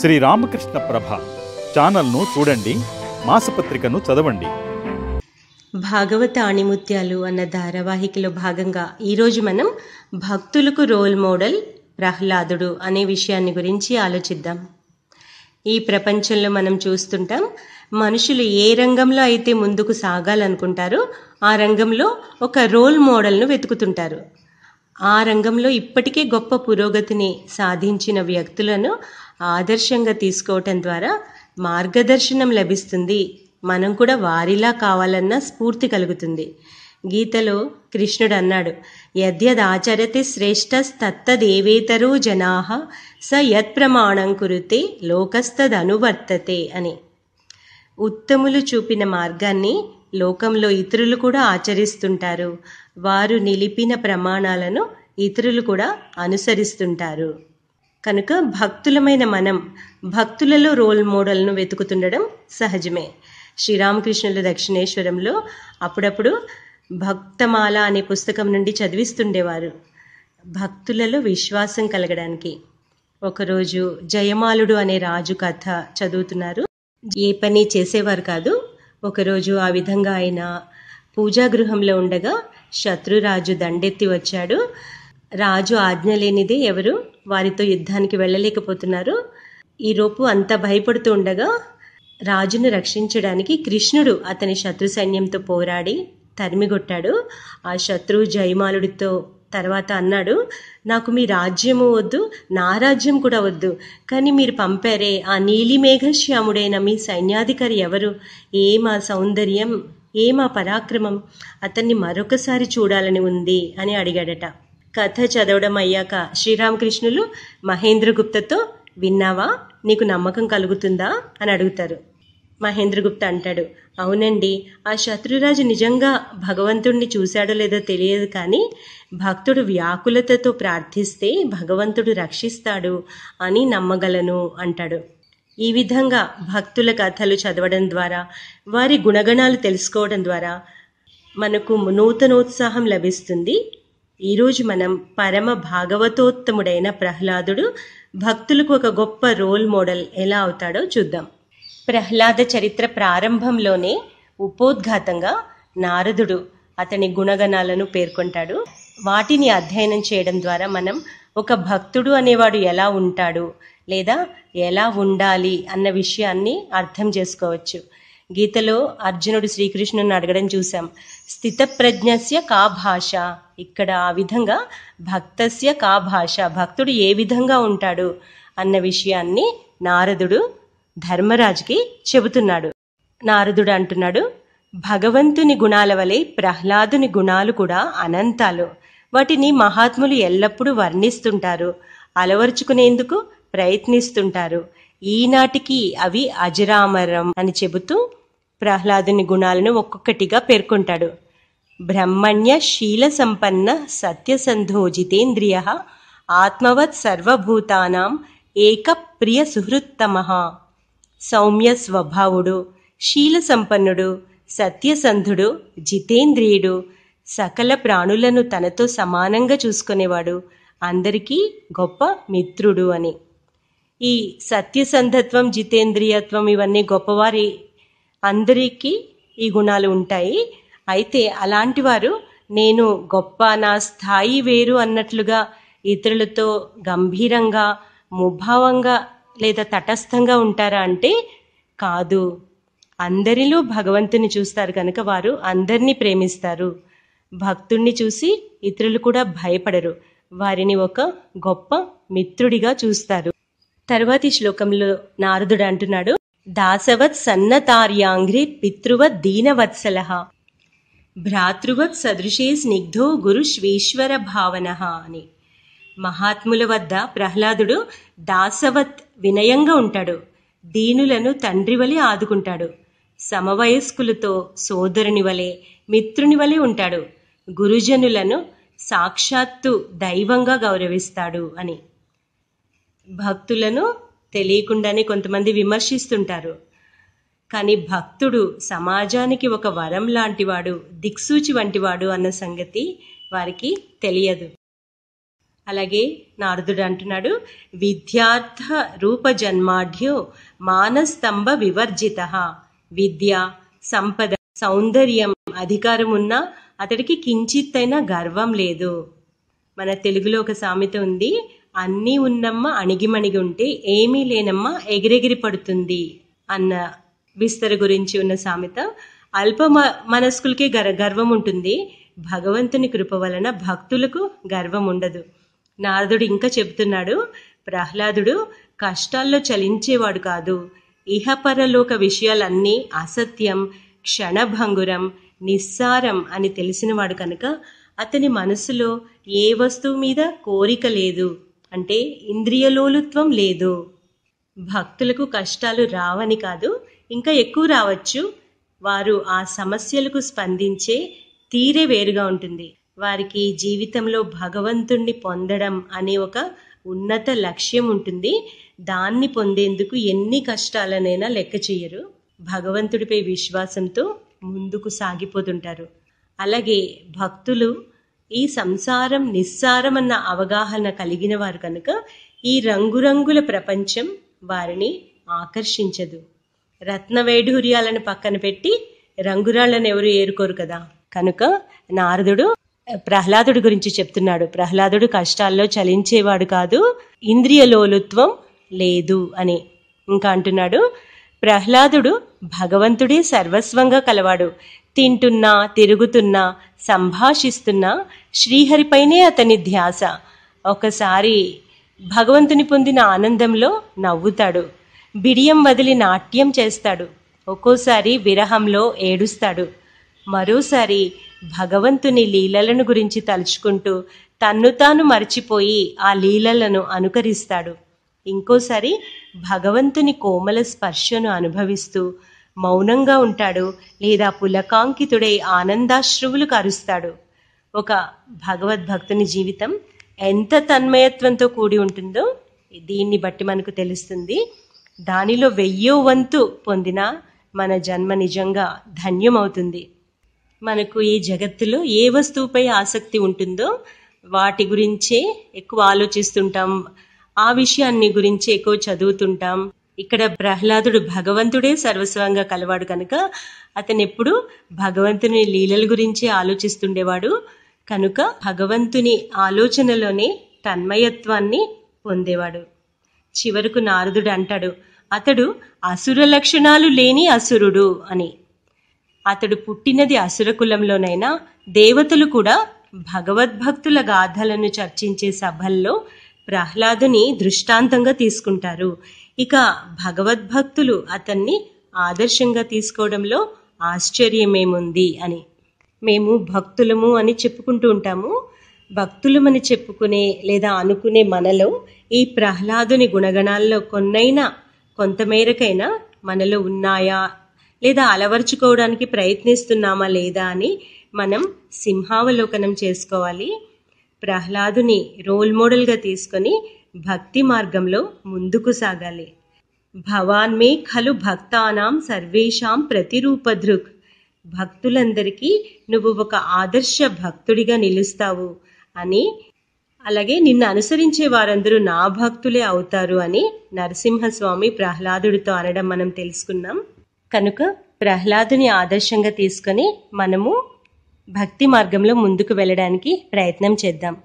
శ్రీ రామకృష్ణ ప్రభ ఛానల్ను చూడండి మాసపత్రికను చదవండి భాగవత అణిముత్యాలు అన్న ధారావాహికలో భాగంగా ఈరోజు మనం భక్తులకు రోల్ మోడల్ ప్రహ్లాదుడు అనే విషయాన్ని గురించి ఆలోచిద్దాం ఈ ప్రపంచంలో మనం చూస్తుంటాం మనుషులు ఏ రంగంలో అయితే ముందుకు సాగాలనుకుంటారో ఆ రంగంలో ఒక రోల్ మోడల్ను వెతుకుతుంటారు ఆ రంగంలో ఇప్పటికే గొప్ప పురోగతిని సాధించిన వ్యక్తులను ఆదర్శంగా తీసుకోవటం ద్వారా మార్గదర్శనం లభిస్తుంది మనం కూడా వారిలా కావాలన్న స్ఫూర్తి కలుగుతుంది గీతలో కృష్ణుడు అన్నాడు యద్యదాచరతి దేవేతరు జనాహ స యత్ప్రమాణం కురితే లోకస్తదనువర్తతే అని ఉత్తములు చూపిన మార్గాన్ని లోకంలో ఇతరులు కూడా ఆచరిస్తుంటారు వారు నిలిపిన ప్రమాణాలను ఇతరులు కూడా అనుసరిస్తుంటారు కనుక భక్తులమైన మనం భక్తులలో రోల్ మోడల్ను వెతుకుతుండడం సహజమే శ్రీరామకృష్ణుల దక్షిణేశ్వరంలో అప్పుడప్పుడు భక్తమాల అనే పుస్తకం నుండి చదివిస్తుండేవారు భక్తులలో విశ్వాసం కలగడానికి ఒకరోజు జయమాలుడు అనే రాజు కథ చదువుతున్నారు ఏ పని చేసేవారు కాదు ఒకరోజు ఆ విధంగా ఆయన పూజాగృహంలో ఉండగా శత్రురాజు దండెత్తి వచ్చాడు రాజు ఆజ్ఞ లేనిదే ఎవరు వారితో యుద్ధానికి వెళ్ళలేకపోతున్నారు ఈలోపు అంతా భయపడుతూ ఉండగా రాజును రక్షించడానికి కృష్ణుడు అతని శత్రు సైన్యంతో పోరాడి తరిమిగొట్టాడు ఆ శత్రువు జయమాలుడితో తర్వాత అన్నాడు నాకు మీ రాజ్యము వద్దు నా రాజ్యం కూడా వద్దు కానీ మీరు పంపారే ఆ నీలిమేఘశ్యాముడైన మీ సైన్యాధికారి ఎవరు ఏమా సౌందర్యం ఏమా పరాక్రమం అతన్ని మరొకసారి చూడాలని ఉంది అని అడిగాడట కథ చదవడం అయ్యాక శ్రీరామకృష్ణులు మహేంద్రగుప్తతో విన్నావా నీకు నమ్మకం కలుగుతుందా అని అడుగుతారు మహేంద్రగుప్త అంటాడు అవునండి ఆ శత్రురాజు నిజంగా భగవంతుణ్ణి చూశాడో లేదో తెలియదు కానీ భక్తుడు వ్యాకులతతో ప్రార్థిస్తే భగవంతుడు రక్షిస్తాడు అని నమ్మగలను అంటాడు ఈ విధంగా భక్తుల కథలు చదవడం ద్వారా వారి గుణగణాలు తెలుసుకోవడం ద్వారా మనకు నూతనోత్సాహం లభిస్తుంది ఈరోజు మనం పరమ భాగవతోత్తముడైన ప్రహ్లాదుడు భక్తులకు ఒక గొప్ప రోల్ మోడల్ ఎలా అవుతాడో చూద్దాం ప్రహ్లాద చరిత్ర ప్రారంభంలోనే ఉపోద్ఘాతంగా నారదుడు అతని గుణగణాలను పేర్కొంటాడు వాటిని అధ్యయనం చేయడం ద్వారా మనం ఒక భక్తుడు అనేవాడు ఎలా ఉంటాడు లేదా ఎలా ఉండాలి అన్న విషయాన్ని అర్థం చేసుకోవచ్చు గీతలో అర్జునుడు శ్రీకృష్ణుని అడగడం చూసాం స్థితప్రజ్ఞస్య కా భాష ఇక్కడ ఆ విధంగా భక్తస్య కా భాష భక్తుడు ఏ విధంగా ఉంటాడు అన్న విషయాన్ని నారదుడు ధర్మరాజుకి చెబుతున్నాడు నారదుడు అంటున్నాడు భగవంతుని గుణాల వలె ప్రహ్లాదుని గుణాలు కూడా అనంతాలు వాటిని మహాత్ములు ఎల్లప్పుడూ వర్ణిస్తుంటారు అలవరుచుకునేందుకు ప్రయత్నిస్తుంటారు ఈనాటికి అవి అజరామరం అని చెబుతూ ప్రహ్లాదుని గుణాలను ఒక్కొక్కటిగా పేర్కొంటాడు బ్రహ్మణ్య శీల సంపన్న జితేంద్రియ ఆత్మవత్ సర్వభూతానాం ఏక ప్రియ సుహృత్తమ సౌమ్య స్వభావుడు శీల సంపన్నుడు సత్యసంధుడు జితేంద్రియుడు సకల ప్రాణులను తనతో సమానంగా చూసుకునేవాడు అందరికీ గొప్ప మిత్రుడు అని ఈ సత్యసంధత్వం జితేంద్రియత్వం ఇవన్నీ గొప్పవారి అందరికీ ఈ గుణాలు ఉంటాయి అయితే అలాంటి వారు నేను గొప్ప నా స్థాయి వేరు అన్నట్లుగా ఇతరులతో గంభీరంగా ముభావంగా లేదా తటస్థంగా ఉంటారా అంటే కాదు అందరిలో భగవంతుని చూస్తారు కనుక వారు అందరినీ ప్రేమిస్తారు భక్తుణ్ణి చూసి ఇతరులు కూడా భయపడరు వారిని ఒక గొప్ప మిత్రుడిగా చూస్తారు తర్వాతి శ్లోకంలో నారదుడు అంటున్నాడు దాసవత్ సన్నతార్యాంగ్రి పితృవత్ దీనవత్సల భ్రాతృవత్ సదృశే స్నిగ్ధో గురు శ్వేశ్వర భావన అని మహాత్ముల వద్ద ప్రహ్లాదుడు దాసవత్ వినయంగా ఉంటాడు దీనులను తండ్రి వలె ఆదుకుంటాడు సమవయస్కులతో సోదరుని వలె మిత్రుని వలె ఉంటాడు గురుజనులను సాక్షాత్తు దైవంగా గౌరవిస్తాడు అని భక్తులను తెలియకుండానే కొంతమంది విమర్శిస్తుంటారు కానీ భక్తుడు సమాజానికి ఒక వరం లాంటివాడు దిక్సూచి వంటివాడు అన్న సంగతి వారికి తెలియదు అలాగే నారదుడు అంటున్నాడు విద్యార్థ జన్మాఢ్యో మానస్తంభ వివర్జిత విద్య సంపద సౌందర్యం అధికారం ఉన్నా అతడికి కించిత్తైనా గర్వం లేదు మన తెలుగులో ఒక సామెత ఉంది అన్నీ ఉన్నమ్మ అణిగిమణిగి ఉంటే ఏమీ లేనమ్మ ఎగిరెగిరి పడుతుంది అన్న విస్తర గురించి ఉన్న సామెత అల్ప మనస్కులకి గర్వం ఉంటుంది భగవంతుని కృప వలన భక్తులకు గర్వం ఉండదు నారదుడు ఇంకా చెబుతున్నాడు ప్రహ్లాదుడు కష్టాల్లో చలించేవాడు కాదు ఇహపరలోక విషయాలన్నీ అసత్యం క్షణభంగురం నిస్సారం అని తెలిసినవాడు కనుక అతని మనసులో ఏ వస్తువు మీద కోరిక లేదు అంటే ఇంద్రియలోలుత్వం లేదు భక్తులకు కష్టాలు రావని కాదు ఇంకా ఎక్కువ రావచ్చు వారు ఆ సమస్యలకు స్పందించే తీరే వేరుగా ఉంటుంది వారికి జీవితంలో భగవంతుణ్ణి పొందడం అనే ఒక ఉన్నత లక్ష్యం ఉంటుంది దాన్ని పొందేందుకు ఎన్ని కష్టాలనైనా లెక్క చేయరు భగవంతుడిపై విశ్వాసంతో ముందుకు సాగిపోతుంటారు అలాగే భక్తులు ఈ సంసారం నిస్సారం అన్న అవగాహన కలిగిన వారు కనుక ఈ రంగురంగుల ప్రపంచం వారిని ఆకర్షించదు రత్న వైఢూర్యాలను పక్కన పెట్టి రంగురాళ్లను ఎవరు ఏరుకోరు కదా కనుక నారదుడు ప్రహ్లాదుడి గురించి చెప్తున్నాడు ప్రహ్లాదుడు కష్టాల్లో చలించేవాడు కాదు ఇంద్రియ లోలుత్వం లేదు అని ఇంకా అంటున్నాడు ప్రహ్లాదుడు భగవంతుడే సర్వస్వంగా కలవాడు తింటున్నా తిరుగుతున్నా సంభాషిస్తున్నా శ్రీహరిపైనే అతని ధ్యాస ఒకసారి భగవంతుని పొందిన ఆనందంలో నవ్వుతాడు బిడియం వదిలి నాట్యం చేస్తాడు ఒక్కోసారి విరహంలో ఏడుస్తాడు మరోసారి భగవంతుని లీలలను గురించి తలుచుకుంటూ తన్ను తాను మరచిపోయి ఆ లీలలను అనుకరిస్తాడు ఇంకోసారి భగవంతుని కోమల స్పర్శను అనుభవిస్తూ మౌనంగా ఉంటాడు లేదా పులకాంకితుడై ఆనందాశ్రువులు కరుస్తాడు ఒక భగవద్భక్తుని జీవితం ఎంత తన్మయత్వంతో కూడి ఉంటుందో దీన్ని బట్టి మనకు తెలుస్తుంది దానిలో వెయ్యో వంతు పొందిన మన జన్మ నిజంగా ధన్యమవుతుంది మనకు ఈ జగత్తులో ఏ వస్తువుపై ఆసక్తి ఉంటుందో వాటి గురించే ఎక్కువ ఆలోచిస్తుంటాం ఆ విషయాన్ని గురించి ఎక్కువ చదువుతుంటాం ఇక్కడ ప్రహ్లాదుడు భగవంతుడే సర్వస్వంగా కలవాడు కనుక అతను ఎప్పుడు భగవంతుని లీలల గురించి ఆలోచిస్తుండేవాడు కనుక భగవంతుని ఆలోచనలోనే తన్మయత్వాన్ని పొందేవాడు చివరకు నారదుడు అంటాడు అతడు అసుర లక్షణాలు లేని అసురుడు అని అతడు పుట్టినది అసురకులంలోనైనా దేవతలు కూడా భగవద్భక్తుల గాథలను చర్చించే సభల్లో ప్రహ్లాదుని దృష్టాంతంగా తీసుకుంటారు ఇక భగవద్భక్తులు అతన్ని ఆదర్శంగా తీసుకోవడంలో ఆశ్చర్యమేముంది అని మేము భక్తులము అని చెప్పుకుంటూ ఉంటాము భక్తులమని చెప్పుకునే లేదా అనుకునే మనలో ఈ ప్రహ్లాదుని గుణగణాల్లో కొన్నైనా కొంతమేరకైనా మనలో ఉన్నాయా లేదా అలవర్చుకోవడానికి ప్రయత్నిస్తున్నామా లేదా అని మనం సింహావలోకనం చేసుకోవాలి ప్రహ్లాదుని రోల్ మోడల్గా తీసుకొని భక్తి మార్గంలో ముందుకు సాగాలి భవాన్మే ఖలు భక్తానాం సర్వేషాం ప్రతిరూపధృక్ భక్తులందరికీ నువ్వు ఒక ఆదర్శ భక్తుడిగా నిలుస్తావు అని అలాగే నిన్ను అనుసరించే వారందరూ నా భక్తులే అవుతారు అని నరసింహస్వామి ప్రహ్లాదుడితో అనడం మనం తెలుసుకున్నాం కనుక ప్రహ్లాదుని ఆదర్శంగా తీసుకొని మనము భక్తి మార్గంలో ముందుకు వెళ్ళడానికి ప్రయత్నం చేద్దాం